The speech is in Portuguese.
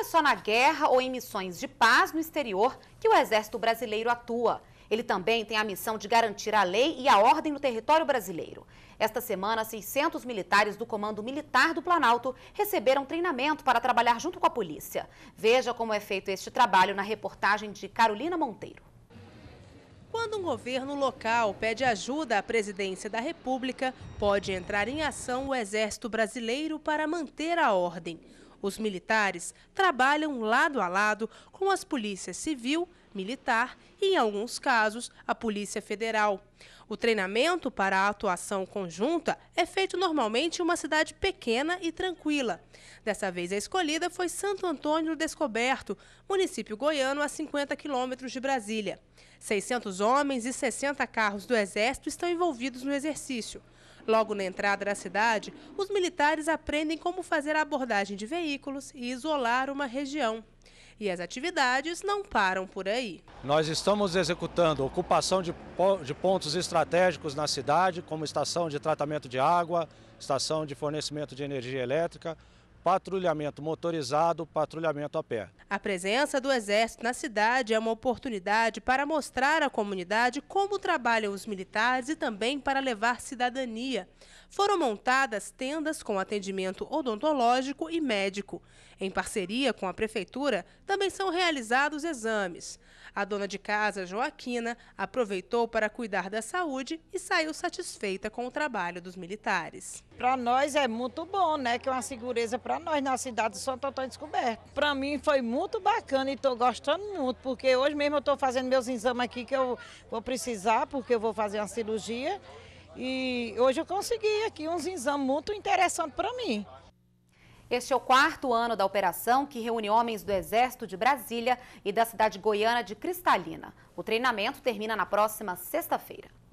é só na guerra ou em missões de paz no exterior que o Exército Brasileiro atua. Ele também tem a missão de garantir a lei e a ordem no território brasileiro. Esta semana, 600 militares do Comando Militar do Planalto receberam treinamento para trabalhar junto com a polícia. Veja como é feito este trabalho na reportagem de Carolina Monteiro. Quando um governo local pede ajuda à presidência da República, pode entrar em ação o Exército Brasileiro para manter a ordem. Os militares trabalham lado a lado com as polícias civil, militar e, em alguns casos, a Polícia Federal. O treinamento para a atuação conjunta é feito normalmente em uma cidade pequena e tranquila. Dessa vez a escolhida foi Santo Antônio do Descoberto, município goiano a 50 quilômetros de Brasília. 600 homens e 60 carros do Exército estão envolvidos no exercício. Logo na entrada da cidade, os militares aprendem como fazer a abordagem de veículos e isolar uma região. E as atividades não param por aí. Nós estamos executando ocupação de, de pontos estratégicos na cidade, como estação de tratamento de água, estação de fornecimento de energia elétrica, patrulhamento motorizado, patrulhamento a pé. A presença do Exército na cidade é uma oportunidade para mostrar à comunidade como trabalham os militares e também para levar cidadania. Foram montadas tendas com atendimento odontológico e médico. Em parceria com a Prefeitura, também são realizados exames. A dona de casa, Joaquina, aproveitou para cuidar da saúde e saiu satisfeita com o trabalho dos militares. Para nós é muito bom, né? Que é uma segurança para para nós na cidade de Santo Antônio Descoberto. Para mim foi muito bacana e estou gostando muito, porque hoje mesmo eu estou fazendo meus exames aqui que eu vou precisar, porque eu vou fazer uma cirurgia. E hoje eu consegui aqui uns exames muito interessantes para mim. Este é o quarto ano da operação que reúne homens do Exército de Brasília e da cidade goiana de Cristalina. O treinamento termina na próxima sexta-feira.